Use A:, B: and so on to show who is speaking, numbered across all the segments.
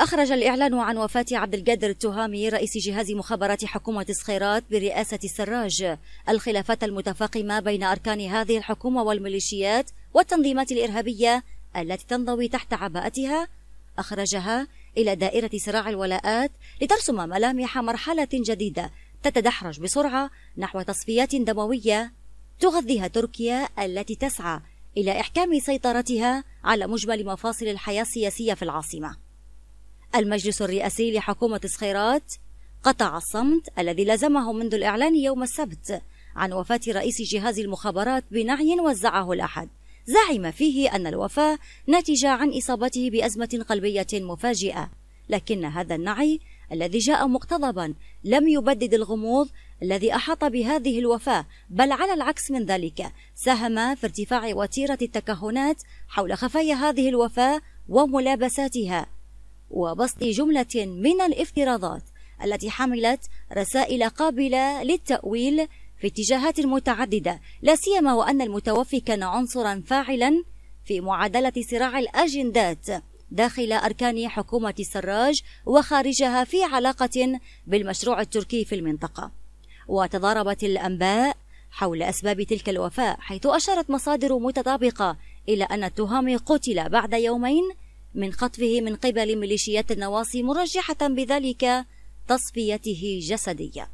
A: أخرج الإعلان عن وفاة عبد القادر التهامي رئيس جهاز مخابرات حكومة الصخيرات برئاسة السراج الخلافات المتفاقمة بين أركان هذه الحكومة والميليشيات والتنظيمات الإرهابية التي تنضوي تحت عباءتها أخرجها إلى دائرة صراع الولاءات لترسم ملامح مرحلة جديدة تتدحرج بسرعة نحو تصفيات دموية تغذيها تركيا التي تسعى إلى إحكام سيطرتها على مجمل مفاصل الحياة السياسية في العاصمة المجلس الرئاسي لحكومة الصخيرات قطع الصمت الذي لزمه منذ الإعلان يوم السبت عن وفاة رئيس جهاز المخابرات بنعي وزعه الأحد زعم فيه أن الوفاة ناتجة عن إصابته بأزمة قلبية مفاجئة لكن هذا النعي الذي جاء مقتضبا لم يبدد الغموض الذي أحاط بهذه الوفاة بل على العكس من ذلك ساهم في ارتفاع وتيرة التكهنات حول خفايا هذه الوفاة وملابساتها وبسط جملة من الافتراضات التي حملت رسائل قابلة للتأويل في اتجاهات متعددة لا سيما وأن المتوفي كان عنصرا فاعلا في معادلة صراع الأجندات داخل أركان حكومة السراج وخارجها في علاقة بالمشروع التركي في المنطقة وتضاربت الأنباء حول أسباب تلك الوفاة حيث أشارت مصادر متطابقة إلى أن التهامي قتل بعد يومين من خطفه من قبل ميليشيات النواصي مرجحة بذلك تصفيته جسديا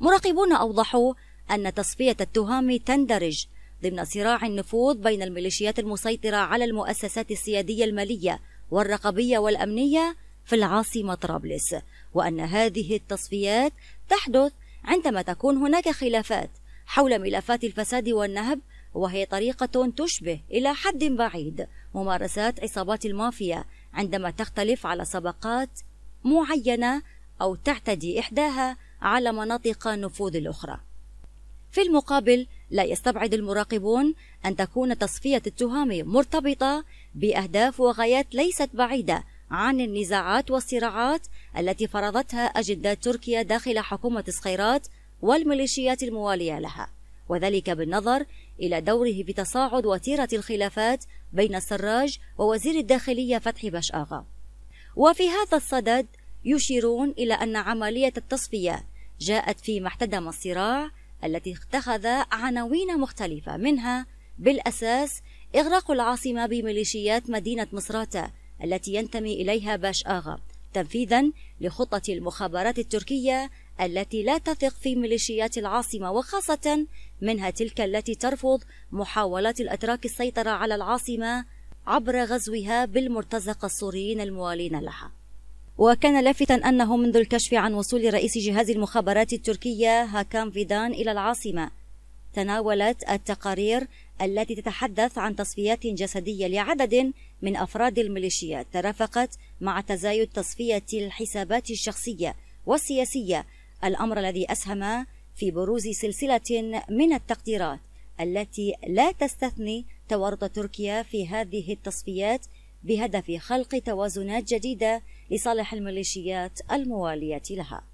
A: مراقبون أوضحوا أن تصفية التهام تندرج ضمن صراع النفوذ بين الميليشيات المسيطرة على المؤسسات السيادية المالية والرقابية والأمنية في العاصمة طرابلس وأن هذه التصفيات تحدث عندما تكون هناك خلافات حول ملفات الفساد والنهب وهي طريقة تشبه إلى حد بعيد ممارسات عصابات المافيا عندما تختلف على سباقات معينة أو تعتدي إحداها على مناطق نفوذ الأخرى. في المقابل لا يستبعد المراقبون أن تكون تصفية التهام مرتبطة بأهداف وغايات ليست بعيدة عن النزاعات والصراعات التي فرضتها أجندات تركيا داخل حكومة الصخيرات والميليشيات الموالية لها. وذلك بالنظر إلى دوره في تصاعد وتيرة الخلافات بين السراج ووزير الداخلية فتحي آغا وفي هذا الصدد يشيرون إلى أن عملية التصفية جاءت فيما احتدم الصراع التي اتخذ عناوين مختلفة منها بالأساس إغراق العاصمة بميليشيات مدينة مصراتة التي ينتمي إليها باش آغا تنفيذا لخطة المخابرات التركية التي لا تثق في ميليشيات العاصمة وخاصة منها تلك التي ترفض محاولات الأتراك السيطرة على العاصمة عبر غزوها بالمرتزقة السوريين الموالين لها وكان لافتا أنه منذ الكشف عن وصول رئيس جهاز المخابرات التركية هاكام فيدان إلى العاصمة تناولت التقارير التي تتحدث عن تصفيات جسدية لعدد من أفراد الميليشيات ترافقت مع تزايد تصفية الحسابات الشخصية والسياسية الأمر الذي أسهم في بروز سلسلة من التقديرات التي لا تستثني تورط تركيا في هذه التصفيات بهدف خلق توازنات جديدة لصالح الميليشيات الموالية لها